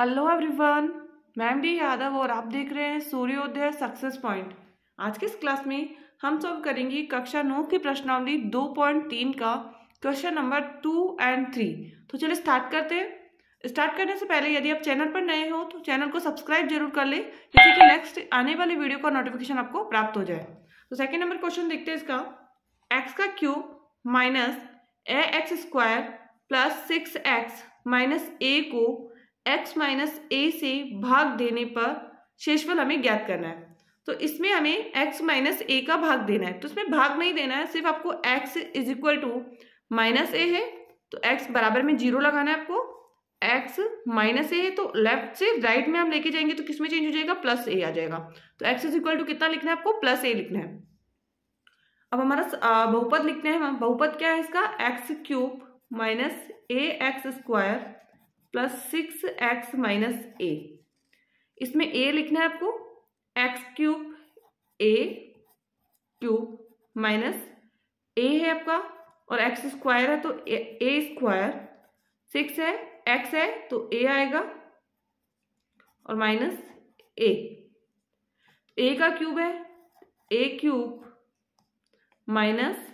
hello everyone ma'am D Yadav और आप देख रहे हैं सूर्योदय सक्सेस पॉइंट आज के इस क्लास में हम सब करेंगे कक्षा नौ की प्रश्नावली दो पॉइंट तीन का question number two and three तो चलिए स्टार्ट करते हैं स्टार्ट करने से पहले यदि आप चैनल पर नए हो तो चैनल को सब्सक्राइब जरूर कर लें जिससे कि नेक्स्ट आने वाले वीडियो का नोटिफिकेशन आपको प्राप्त हो जाए तो सेकेंड नंबर क्वेश्चन देखते हैं इसका एक्स का cube minus A X square plus six X minus A को x माइनस ए से भाग देने पर शेषफल हमें ज्ञात करना है तो इसमें हमें x माइनस ए का भाग देना है तो इसमें भाग नहीं देना है सिर्फ आपको x is equal to minus A है तो x बराबर में जीरो लगाना है आपको x माइनस ए है तो लेफ्ट से राइट में हम लेके जाएंगे तो किसमें चेंज हो जाएगा प्लस ए आ जाएगा तो x इज इक्वल टू कितना लिखना है आपको प्लस ए लिखना है अब हमारा बहुपद लिखना है बहुपद क्या है इसका X cube minus A X square plus six X minus A इसमें ए लिखना है आपको X cube A cube minus A है आपका और एक्स स्क्वायर है तो ए स्क्वायर सिक्स है एक्स है तो ए आएगा और माइनस ए ए का क्यूब है A cube minus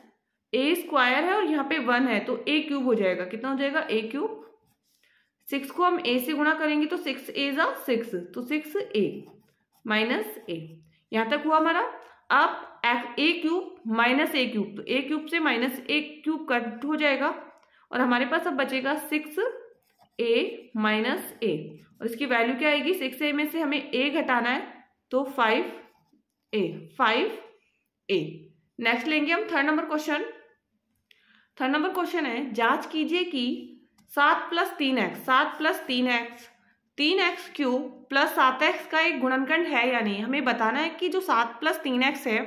A square है और यहाँ पे वन है तो ए क्यूब हो जाएगा कितना हो जाएगा ए क्यूब सिक्स को हम ए से गुणा करेंगे तो सिक्स ए जा सिक्स तो सिक्स ए माइनस ए यहाँ तक हुआ हमारा अब F A cube minus A cube तो ए क्यूब से माइनस ए क्यूब कट हो जाएगा और हमारे पास अब बचेगा सिक्स ए माइनस ए और इसकी वैल्यू क्या आएगी सिक्स ए में से हमें ए घटाना है तो five A five A next लेंगे हम third number question third number question है जांच कीजिए कि सात प्लस तीन एक्स सात प्लस तीन एक्स तीन एक्स क्यूब प्लस सात एक्स का एक गुणनखंड है या नहीं हमें बताना है कि जो सात प्लस तीन एक्स है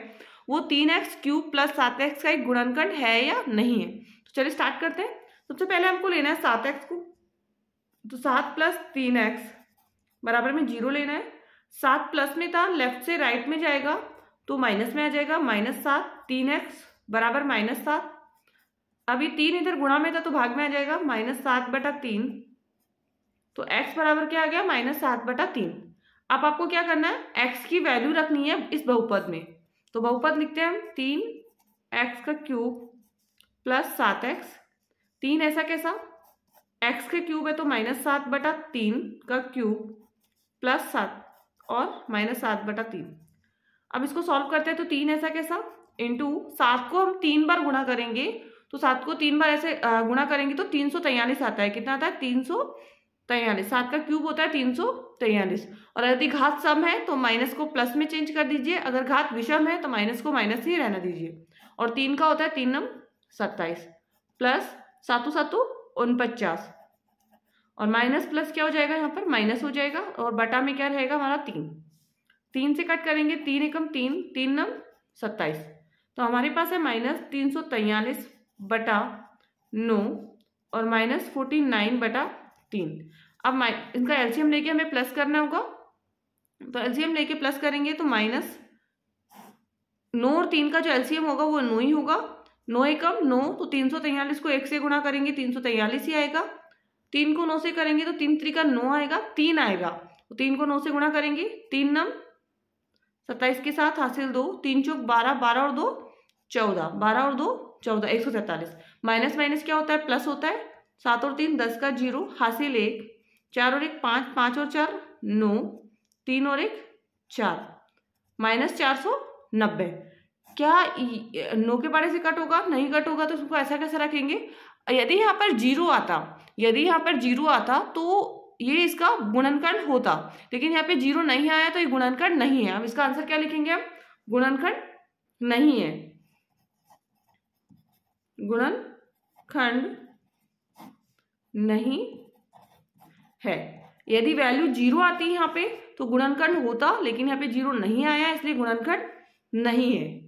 वो तीन एक्स क्यूब प्लस सात एक्स का एक गुणनखंड है या नहीं है तो चलिए स्टार्ट करते हैं सबसे पहले हमको लेना है सात एक्स को तो सात प्लस तीन एक्स बराबर में जीरो लेना है सात प्लस में था लेफ्ट से राइट में जाएगा तो माइनस में आ जाएगा माइनस सात तीन एक्स बराबर माइनस सात अभी तीन इधर गुणा में था तो भाग में आ जाएगा माइनस सात बटा तीन तो x बराबर क्या आ गया माइनस सात बटा तीन अब आपको क्या करना है x की वैल्यू रखनी है इस बहुपद में तो बहुपद लिखते हैं हम तीन एक्स का क्यूब प्लस सात एक्स तीन ऐसा कैसा एक्स के क्यूब है तो माइनस सात बटा तीन का क्यूब प्लस सात और माइनस सात बटा तीन अब इसको सॉल्व करते हैं तो तीन ऐसा कैसा इंटू सात को हम तीन बार गुणा करेंगे तो सात को तीन बार ऐसे गुणा करेंगे तो तीन सौ तैयलीस आता है कितना आता है तीन सौ तैयलीस सात का क्यूब होता है तीन सौ तैयलीस और यदि घात सम है तो माइनस को प्लस में चेंज कर दीजिए अगर घात विषम है तो माइनस को माइनस ही रहना दीजिए और तीन का होता है तीन नम सत्ताईस प्लस सातों सातों उनपचास और माइनस प्लस क्या हो जाएगा यहाँ पर माइनस हो जाएगा और बटा में क्या रहेगा हमारा तीन तीन से कट करेंगे तीन एकम तीन तीन नम सत्ताईस तो हमारे पास है माइनस तीन सौ तैयलीस बटा नौ और माइनस फोर्टी नाइन बटा तीन अब इनका एलसीएम लेके हमें प्लस करना होगा तो एलसीएम लेके प्लस करेंगे तो माइनस नौ और तीन का जो एलसीएम होगा वो नौ ही होगा नौ एकम नौ तो तीन सौ तैयलीस को एक से गुणा करेंगे तीन सौ तैयलीस ही आएगा तीन को नौ से करेंगे तो तीन त्री का नौ आएगा तीन आएगा तो तीन को नौ से गुणा करेंगे तीन नम सत्ताईस के साथ हासिल दो तीन चौक बारह बारह और दो चौदह बारह और दो चौदह एक सौ सैंतालीस माइनस माइनस क्या होता है प्लस होता है सात और तीन दस का जीरो हासिल एक चार और एक पाँच पाँच और चार नौ तीन और एक चार माइनस चार सौ नब्बे क्या नौ के बारे से कट होगा नहीं कट होगा तो उसको ऐसा कैसे रखेंगे यदि यहाँ पर जीरो आता यदि यहाँ पर जीरो आता तो ये इसका गुणनखंड होता लेकिन यहाँ पे जीरो नहीं आया तो ये गुणनखंड नहीं है अब इसका आंसर क्या लिखेंगे हम गुणनखंड नहीं है गुणन खंड नहीं है यदि वैल्यू जीरो आती है यहाँ पे तो गुणनखंड होता लेकिन यहाँ पे जीरो नहीं आया इसलिए गुणनखंड नहीं है